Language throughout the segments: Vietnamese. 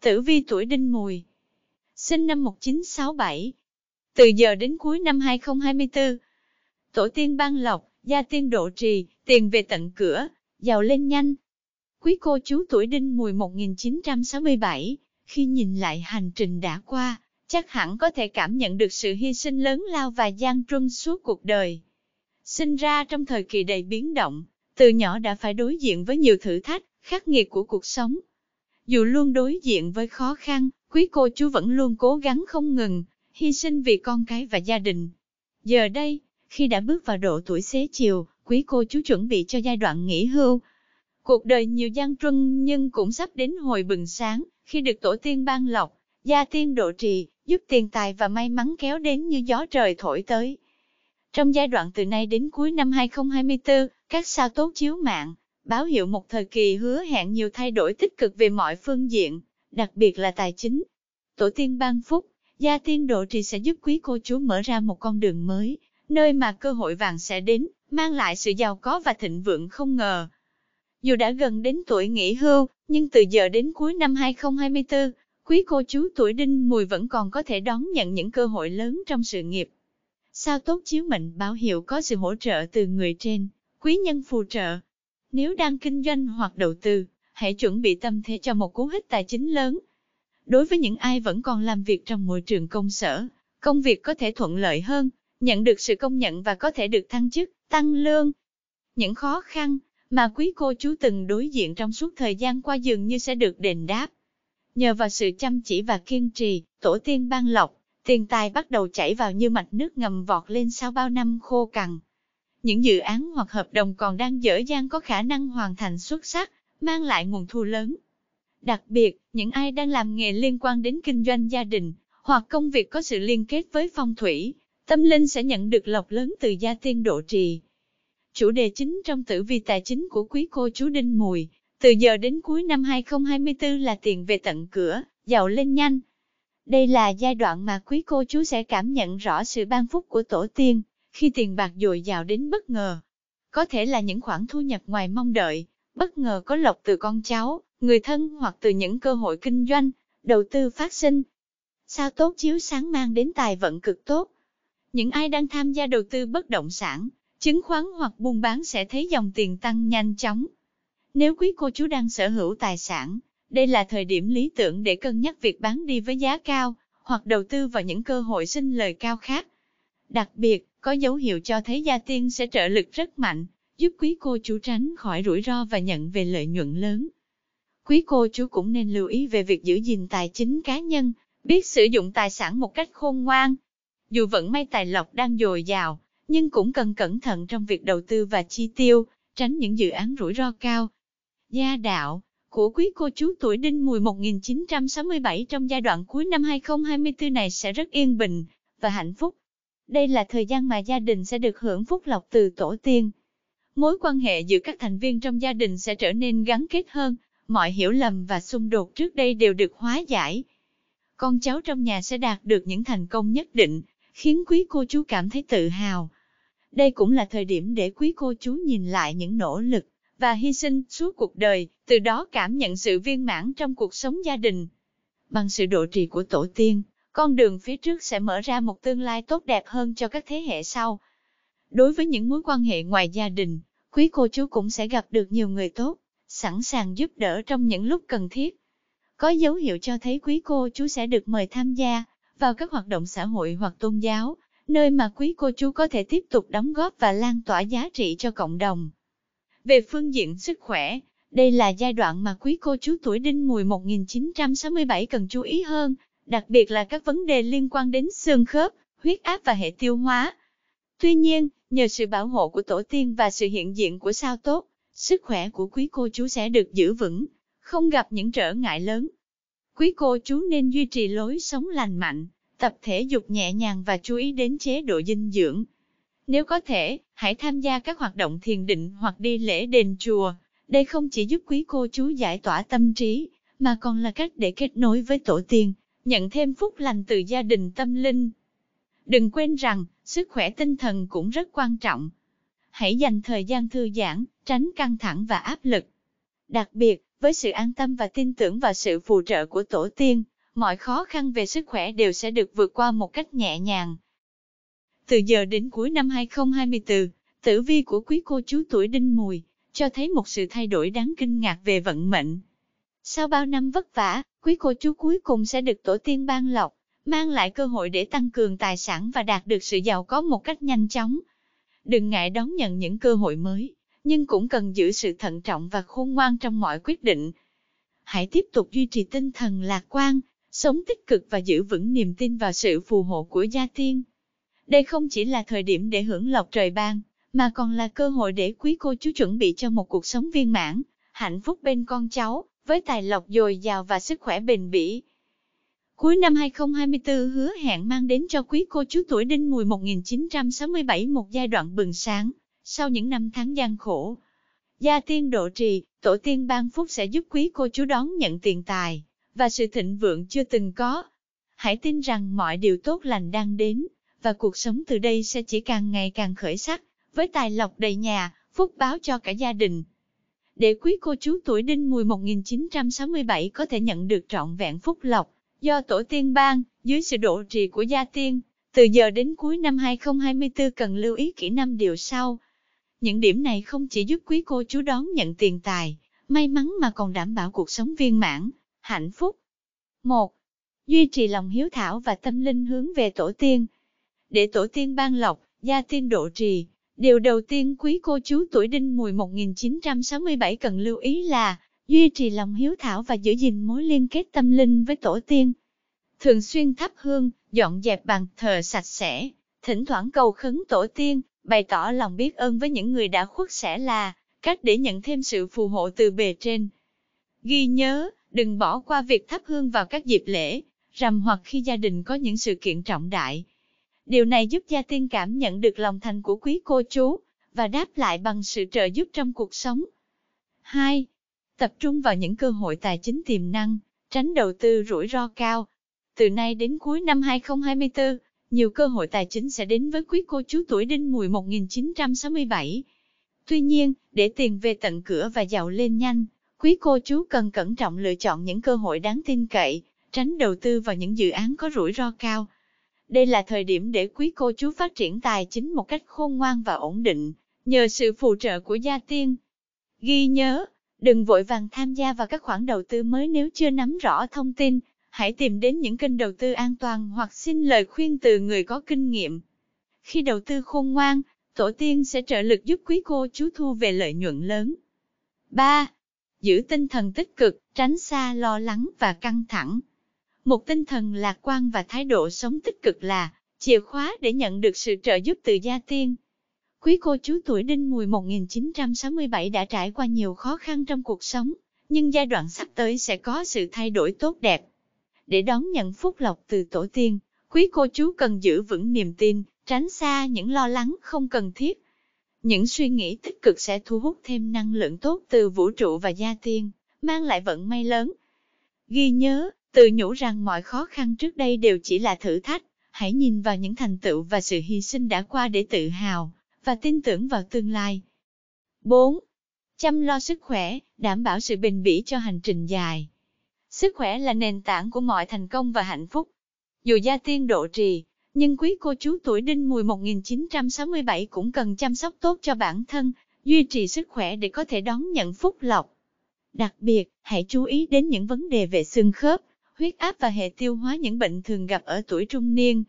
Tử vi tuổi Đinh Mùi, sinh năm 1967, từ giờ đến cuối năm 2024. Tổ tiên ban lộc, gia tiên độ trì, tiền về tận cửa, giàu lên nhanh. Quý cô chú tuổi Đinh Mùi 1967, khi nhìn lại hành trình đã qua, chắc hẳn có thể cảm nhận được sự hy sinh lớn lao và gian truân suốt cuộc đời. Sinh ra trong thời kỳ đầy biến động, từ nhỏ đã phải đối diện với nhiều thử thách, khắc nghiệt của cuộc sống, dù luôn đối diện với khó khăn, quý cô chú vẫn luôn cố gắng không ngừng, hy sinh vì con cái và gia đình. Giờ đây, khi đã bước vào độ tuổi xế chiều, quý cô chú chuẩn bị cho giai đoạn nghỉ hưu. Cuộc đời nhiều gian truân nhưng cũng sắp đến hồi bừng sáng, khi được tổ tiên ban lọc, gia tiên độ trì, giúp tiền tài và may mắn kéo đến như gió trời thổi tới. Trong giai đoạn từ nay đến cuối năm 2024, các sao tốt chiếu mạng, báo hiệu một thời kỳ hứa hẹn nhiều thay đổi tích cực về mọi phương diện, đặc biệt là tài chính. Tổ tiên ban phúc, gia tiên độ trì sẽ giúp quý cô chú mở ra một con đường mới, nơi mà cơ hội vàng sẽ đến, mang lại sự giàu có và thịnh vượng không ngờ. Dù đã gần đến tuổi nghỉ hưu, nhưng từ giờ đến cuối năm 2024, quý cô chú tuổi đinh mùi vẫn còn có thể đón nhận những cơ hội lớn trong sự nghiệp. Sao tốt chiếu mệnh báo hiệu có sự hỗ trợ từ người trên, quý nhân phù trợ, nếu đang kinh doanh hoặc đầu tư, hãy chuẩn bị tâm thế cho một cú hích tài chính lớn. Đối với những ai vẫn còn làm việc trong môi trường công sở, công việc có thể thuận lợi hơn, nhận được sự công nhận và có thể được thăng chức, tăng lương. Những khó khăn mà quý cô chú từng đối diện trong suốt thời gian qua dường như sẽ được đền đáp. Nhờ vào sự chăm chỉ và kiên trì, tổ tiên ban lọc, tiền tài bắt đầu chảy vào như mạch nước ngầm vọt lên sau bao năm khô cằn những dự án hoặc hợp đồng còn đang dở dang có khả năng hoàn thành xuất sắc, mang lại nguồn thu lớn. Đặc biệt, những ai đang làm nghề liên quan đến kinh doanh gia đình, hoặc công việc có sự liên kết với phong thủy, tâm linh sẽ nhận được lộc lớn từ gia tiên độ trì. Chủ đề chính trong tử vi tài chính của quý cô chú Đinh Mùi, từ giờ đến cuối năm 2024 là tiền về tận cửa, giàu lên nhanh. Đây là giai đoạn mà quý cô chú sẽ cảm nhận rõ sự ban phúc của tổ tiên, khi tiền bạc dồi dào đến bất ngờ. Có thể là những khoản thu nhập ngoài mong đợi, bất ngờ có lộc từ con cháu, người thân hoặc từ những cơ hội kinh doanh, đầu tư phát sinh. Sao tốt chiếu sáng mang đến tài vận cực tốt. Những ai đang tham gia đầu tư bất động sản, chứng khoán hoặc buôn bán sẽ thấy dòng tiền tăng nhanh chóng. Nếu quý cô chú đang sở hữu tài sản, đây là thời điểm lý tưởng để cân nhắc việc bán đi với giá cao, hoặc đầu tư vào những cơ hội sinh lời cao khác. Đặc biệt, có dấu hiệu cho thấy gia tiên sẽ trợ lực rất mạnh, giúp quý cô chú tránh khỏi rủi ro và nhận về lợi nhuận lớn. Quý cô chú cũng nên lưu ý về việc giữ gìn tài chính cá nhân, biết sử dụng tài sản một cách khôn ngoan. Dù vận may tài lộc đang dồi dào, nhưng cũng cần cẩn thận trong việc đầu tư và chi tiêu, tránh những dự án rủi ro cao. Gia đạo của quý cô chú tuổi đinh mùi 1967 trong giai đoạn cuối năm 2024 này sẽ rất yên bình và hạnh phúc. Đây là thời gian mà gia đình sẽ được hưởng phúc lộc từ tổ tiên. Mối quan hệ giữa các thành viên trong gia đình sẽ trở nên gắn kết hơn, mọi hiểu lầm và xung đột trước đây đều được hóa giải. Con cháu trong nhà sẽ đạt được những thành công nhất định, khiến quý cô chú cảm thấy tự hào. Đây cũng là thời điểm để quý cô chú nhìn lại những nỗ lực và hy sinh suốt cuộc đời, từ đó cảm nhận sự viên mãn trong cuộc sống gia đình. Bằng sự độ trì của tổ tiên, con đường phía trước sẽ mở ra một tương lai tốt đẹp hơn cho các thế hệ sau. Đối với những mối quan hệ ngoài gia đình, quý cô chú cũng sẽ gặp được nhiều người tốt, sẵn sàng giúp đỡ trong những lúc cần thiết. Có dấu hiệu cho thấy quý cô chú sẽ được mời tham gia vào các hoạt động xã hội hoặc tôn giáo, nơi mà quý cô chú có thể tiếp tục đóng góp và lan tỏa giá trị cho cộng đồng. Về phương diện sức khỏe, đây là giai đoạn mà quý cô chú tuổi đinh mùi 1967 cần chú ý hơn, đặc biệt là các vấn đề liên quan đến xương khớp, huyết áp và hệ tiêu hóa. Tuy nhiên, nhờ sự bảo hộ của tổ tiên và sự hiện diện của sao tốt, sức khỏe của quý cô chú sẽ được giữ vững, không gặp những trở ngại lớn. Quý cô chú nên duy trì lối sống lành mạnh, tập thể dục nhẹ nhàng và chú ý đến chế độ dinh dưỡng. Nếu có thể, hãy tham gia các hoạt động thiền định hoặc đi lễ đền chùa. Đây không chỉ giúp quý cô chú giải tỏa tâm trí, mà còn là cách để kết nối với tổ tiên, nhận thêm phúc lành từ gia đình tâm linh. Đừng quên rằng, sức khỏe tinh thần cũng rất quan trọng. Hãy dành thời gian thư giãn, tránh căng thẳng và áp lực. Đặc biệt, với sự an tâm và tin tưởng vào sự phù trợ của tổ tiên, mọi khó khăn về sức khỏe đều sẽ được vượt qua một cách nhẹ nhàng. Từ giờ đến cuối năm 2024, tử vi của quý cô chú tuổi Đinh Mùi cho thấy một sự thay đổi đáng kinh ngạc về vận mệnh. Sau bao năm vất vả, quý cô chú cuối cùng sẽ được tổ tiên ban lộc, mang lại cơ hội để tăng cường tài sản và đạt được sự giàu có một cách nhanh chóng. Đừng ngại đón nhận những cơ hội mới, nhưng cũng cần giữ sự thận trọng và khôn ngoan trong mọi quyết định. Hãy tiếp tục duy trì tinh thần lạc quan, sống tích cực và giữ vững niềm tin vào sự phù hộ của gia tiên. Đây không chỉ là thời điểm để hưởng lộc trời ban, mà còn là cơ hội để quý cô chú chuẩn bị cho một cuộc sống viên mãn, hạnh phúc bên con cháu với tài lộc dồi dào và sức khỏe bền bỉ. Cuối năm 2024 hứa hẹn mang đến cho quý cô chú tuổi đinh mùi 1967 một giai đoạn bừng sáng, sau những năm tháng gian khổ. Gia tiên độ trì, tổ tiên ban phúc sẽ giúp quý cô chú đón nhận tiền tài, và sự thịnh vượng chưa từng có. Hãy tin rằng mọi điều tốt lành đang đến, và cuộc sống từ đây sẽ chỉ càng ngày càng khởi sắc, với tài lộc đầy nhà, phúc báo cho cả gia đình để quý cô chú tuổi đinh mùi 1967 có thể nhận được trọn vẹn phúc lộc, do tổ tiên ban, dưới sự độ trì của gia tiên. Từ giờ đến cuối năm 2024 cần lưu ý kỹ năm điều sau. Những điểm này không chỉ giúp quý cô chú đón nhận tiền tài, may mắn mà còn đảm bảo cuộc sống viên mãn, hạnh phúc. 1. Duy trì lòng hiếu thảo và tâm linh hướng về tổ tiên. Để tổ tiên ban lộc, gia tiên độ trì, Điều đầu tiên quý cô chú tuổi đinh mùi 1967 cần lưu ý là duy trì lòng hiếu thảo và giữ gìn mối liên kết tâm linh với tổ tiên. Thường xuyên thắp hương, dọn dẹp bàn thờ sạch sẽ, thỉnh thoảng cầu khấn tổ tiên, bày tỏ lòng biết ơn với những người đã khuất sẽ là cách để nhận thêm sự phù hộ từ bề trên. Ghi nhớ, đừng bỏ qua việc thắp hương vào các dịp lễ, rằm hoặc khi gia đình có những sự kiện trọng đại. Điều này giúp Gia Tiên cảm nhận được lòng thành của quý cô chú, và đáp lại bằng sự trợ giúp trong cuộc sống. 2. Tập trung vào những cơ hội tài chính tiềm năng, tránh đầu tư rủi ro cao. Từ nay đến cuối năm 2024, nhiều cơ hội tài chính sẽ đến với quý cô chú tuổi đinh mùi 1967. Tuy nhiên, để tiền về tận cửa và giàu lên nhanh, quý cô chú cần cẩn trọng lựa chọn những cơ hội đáng tin cậy, tránh đầu tư vào những dự án có rủi ro cao, đây là thời điểm để quý cô chú phát triển tài chính một cách khôn ngoan và ổn định, nhờ sự phụ trợ của gia tiên. Ghi nhớ, đừng vội vàng tham gia vào các khoản đầu tư mới nếu chưa nắm rõ thông tin, hãy tìm đến những kênh đầu tư an toàn hoặc xin lời khuyên từ người có kinh nghiệm. Khi đầu tư khôn ngoan, tổ tiên sẽ trợ lực giúp quý cô chú thu về lợi nhuận lớn. 3. Giữ tinh thần tích cực, tránh xa lo lắng và căng thẳng. Một tinh thần lạc quan và thái độ sống tích cực là chìa khóa để nhận được sự trợ giúp từ gia tiên. Quý cô chú tuổi đinh mùi 1967 đã trải qua nhiều khó khăn trong cuộc sống, nhưng giai đoạn sắp tới sẽ có sự thay đổi tốt đẹp. Để đón nhận phúc lộc từ tổ tiên, quý cô chú cần giữ vững niềm tin, tránh xa những lo lắng không cần thiết. Những suy nghĩ tích cực sẽ thu hút thêm năng lượng tốt từ vũ trụ và gia tiên, mang lại vận may lớn. Ghi nhớ, tự nhủ rằng mọi khó khăn trước đây đều chỉ là thử thách, hãy nhìn vào những thành tựu và sự hy sinh đã qua để tự hào, và tin tưởng vào tương lai. 4. Chăm lo sức khỏe, đảm bảo sự bền bỉ cho hành trình dài. Sức khỏe là nền tảng của mọi thành công và hạnh phúc. Dù gia tiên độ trì, nhưng quý cô chú tuổi đinh mùi 1967 cũng cần chăm sóc tốt cho bản thân, duy trì sức khỏe để có thể đón nhận phúc lộc. Đặc biệt, hãy chú ý đến những vấn đề về xương khớp, huyết áp và hệ tiêu hóa những bệnh thường gặp ở tuổi trung niên.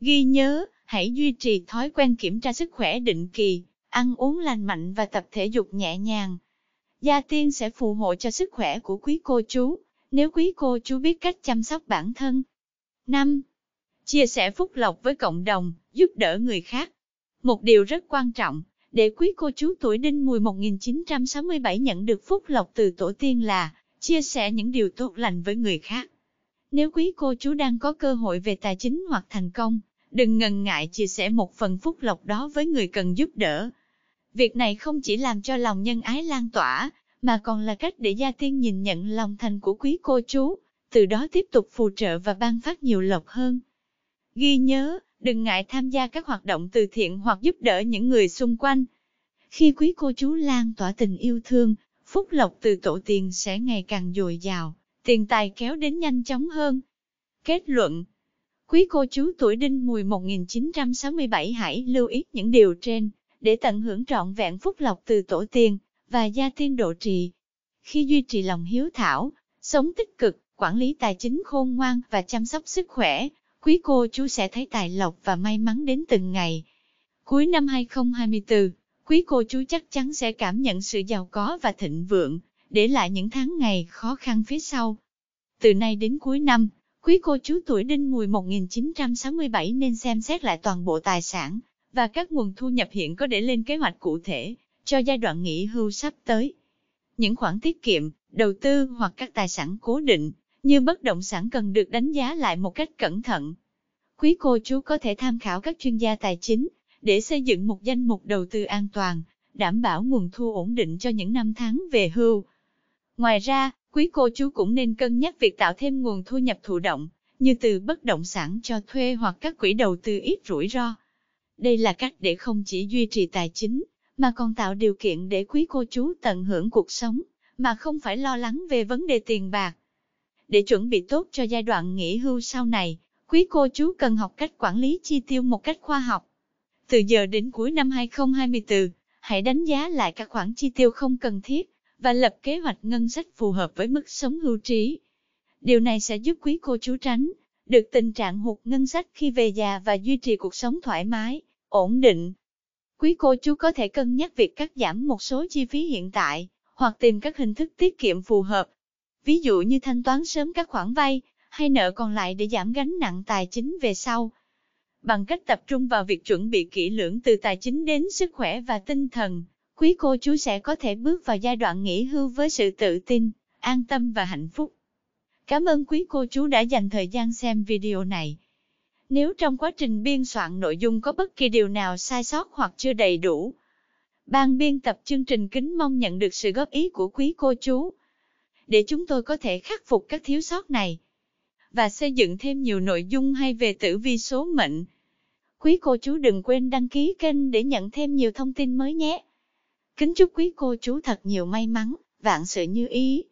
Ghi nhớ, hãy duy trì thói quen kiểm tra sức khỏe định kỳ, ăn uống lành mạnh và tập thể dục nhẹ nhàng. Gia tiên sẽ phù hộ cho sức khỏe của quý cô chú, nếu quý cô chú biết cách chăm sóc bản thân. 5. Chia sẻ phúc lộc với cộng đồng, giúp đỡ người khác. Một điều rất quan trọng, để quý cô chú tuổi đinh mùi 1967 nhận được phúc lộc từ tổ tiên là chia sẻ những điều tốt lành với người khác. Nếu quý cô chú đang có cơ hội về tài chính hoặc thành công, đừng ngần ngại chia sẻ một phần phúc lộc đó với người cần giúp đỡ. Việc này không chỉ làm cho lòng nhân ái lan tỏa, mà còn là cách để gia tiên nhìn nhận lòng thành của quý cô chú, từ đó tiếp tục phù trợ và ban phát nhiều lộc hơn. Ghi nhớ, đừng ngại tham gia các hoạt động từ thiện hoặc giúp đỡ những người xung quanh. Khi quý cô chú lan tỏa tình yêu thương, phúc lộc từ tổ tiên sẽ ngày càng dồi dào, tiền tài kéo đến nhanh chóng hơn. Kết luận Quý cô chú tuổi đinh mùi 1967 hãy lưu ý những điều trên, để tận hưởng trọn vẹn phúc lộc từ tổ tiên và gia tiên độ trì. Khi duy trì lòng hiếu thảo, sống tích cực, quản lý tài chính khôn ngoan và chăm sóc sức khỏe, quý cô chú sẽ thấy tài lộc và may mắn đến từng ngày. Cuối năm 2024, Quý cô chú chắc chắn sẽ cảm nhận sự giàu có và thịnh vượng, để lại những tháng ngày khó khăn phía sau. Từ nay đến cuối năm, quý cô chú tuổi đinh mùi 1967 nên xem xét lại toàn bộ tài sản và các nguồn thu nhập hiện có để lên kế hoạch cụ thể cho giai đoạn nghỉ hưu sắp tới. Những khoản tiết kiệm, đầu tư hoặc các tài sản cố định như bất động sản cần được đánh giá lại một cách cẩn thận. Quý cô chú có thể tham khảo các chuyên gia tài chính để xây dựng một danh mục đầu tư an toàn, đảm bảo nguồn thu ổn định cho những năm tháng về hưu. Ngoài ra, quý cô chú cũng nên cân nhắc việc tạo thêm nguồn thu nhập thụ động, như từ bất động sản cho thuê hoặc các quỹ đầu tư ít rủi ro. Đây là cách để không chỉ duy trì tài chính, mà còn tạo điều kiện để quý cô chú tận hưởng cuộc sống, mà không phải lo lắng về vấn đề tiền bạc. Để chuẩn bị tốt cho giai đoạn nghỉ hưu sau này, quý cô chú cần học cách quản lý chi tiêu một cách khoa học, từ giờ đến cuối năm 2024, hãy đánh giá lại các khoản chi tiêu không cần thiết và lập kế hoạch ngân sách phù hợp với mức sống hưu trí. Điều này sẽ giúp quý cô chú tránh được tình trạng hụt ngân sách khi về già và duy trì cuộc sống thoải mái, ổn định. Quý cô chú có thể cân nhắc việc cắt giảm một số chi phí hiện tại hoặc tìm các hình thức tiết kiệm phù hợp. Ví dụ như thanh toán sớm các khoản vay hay nợ còn lại để giảm gánh nặng tài chính về sau. Bằng cách tập trung vào việc chuẩn bị kỹ lưỡng từ tài chính đến sức khỏe và tinh thần, quý cô chú sẽ có thể bước vào giai đoạn nghỉ hưu với sự tự tin, an tâm và hạnh phúc. Cảm ơn quý cô chú đã dành thời gian xem video này. Nếu trong quá trình biên soạn nội dung có bất kỳ điều nào sai sót hoặc chưa đầy đủ, ban biên tập chương trình kính mong nhận được sự góp ý của quý cô chú để chúng tôi có thể khắc phục các thiếu sót này và xây dựng thêm nhiều nội dung hay về tử vi số mệnh. Quý cô chú đừng quên đăng ký kênh để nhận thêm nhiều thông tin mới nhé. Kính chúc quý cô chú thật nhiều may mắn, vạn sự như ý.